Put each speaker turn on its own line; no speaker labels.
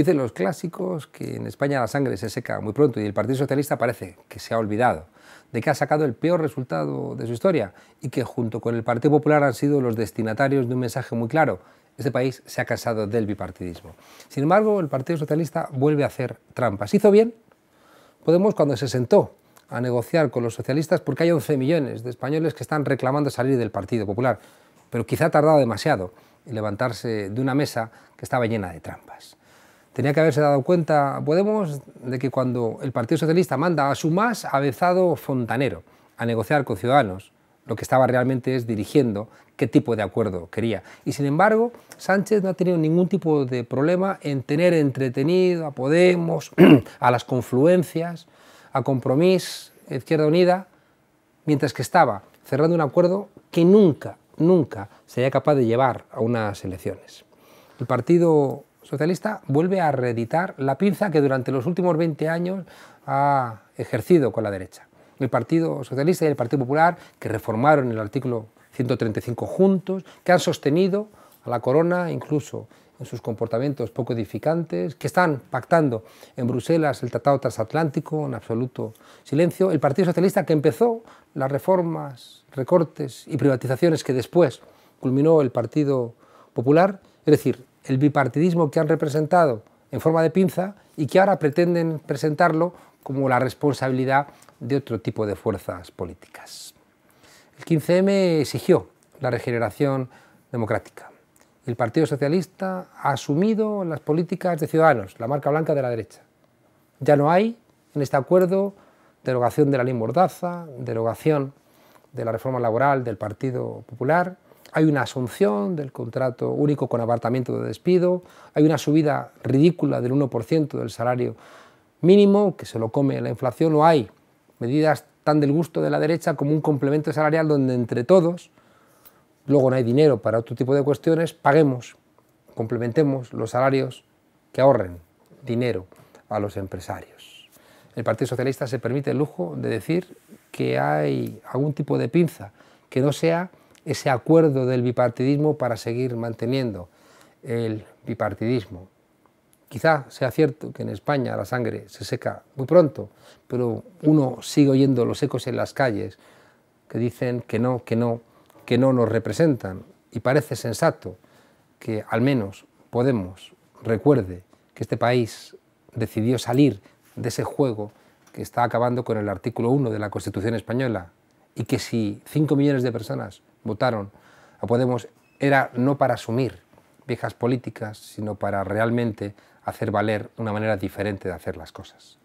Dicen los clásicos que en España la sangre se seca muy pronto y el Partido Socialista parece que se ha olvidado de que ha sacado el peor resultado de su historia y que junto con el Partido Popular han sido los destinatarios de un mensaje muy claro. Este país se ha cansado del bipartidismo. Sin embargo, el Partido Socialista vuelve a hacer trampas. Hizo bien Podemos cuando se sentó a negociar con los socialistas porque hay 11 millones de españoles que están reclamando salir del Partido Popular, pero quizá ha tardado demasiado en levantarse de una mesa que estaba llena de trampas tenía que haberse dado cuenta Podemos de que cuando el Partido Socialista manda a su más avezado fontanero a negociar con Ciudadanos, lo que estaba realmente es dirigiendo qué tipo de acuerdo quería. Y sin embargo, Sánchez no ha tenido ningún tipo de problema en tener entretenido a Podemos, a las confluencias, a Compromís, Izquierda Unida, mientras que estaba cerrando un acuerdo que nunca, nunca sería capaz de llevar a unas elecciones. El Partido socialista vuelve a reeditar la pinza que durante los últimos 20 años ha ejercido con la derecha. El Partido Socialista y el Partido Popular, que reformaron el artículo 135 juntos, que han sostenido a la corona incluso en sus comportamientos poco edificantes, que están pactando en Bruselas el Tratado Transatlántico en absoluto silencio, el Partido Socialista que empezó las reformas, recortes y privatizaciones que después culminó el Partido Popular, es decir, el bipartidismo que han representado en forma de pinza y que ahora pretenden presentarlo como la responsabilidad de otro tipo de fuerzas políticas. El 15M exigió la regeneración democrática. El Partido Socialista ha asumido las políticas de Ciudadanos, la marca blanca de la derecha. Ya no hay en este acuerdo derogación de la ley Mordaza, derogación de la reforma laboral del Partido Popular, hay una asunción del contrato único con apartamiento de despido, hay una subida ridícula del 1% del salario mínimo, que se lo come la inflación, o hay medidas tan del gusto de la derecha como un complemento salarial donde entre todos, luego no hay dinero para otro tipo de cuestiones, paguemos, complementemos los salarios que ahorren dinero a los empresarios. El Partido Socialista se permite el lujo de decir que hay algún tipo de pinza que no sea ese acuerdo del bipartidismo para seguir manteniendo el bipartidismo. Quizá sea cierto que en España la sangre se seca muy pronto, pero uno sigue oyendo los ecos en las calles que dicen que no, que no, que no nos representan. Y parece sensato que al menos Podemos recuerde que este país decidió salir de ese juego que está acabando con el artículo 1 de la Constitución española y que si 5 millones de personas votaron a Podemos era no para asumir viejas políticas, sino para realmente hacer valer una manera diferente de hacer las cosas.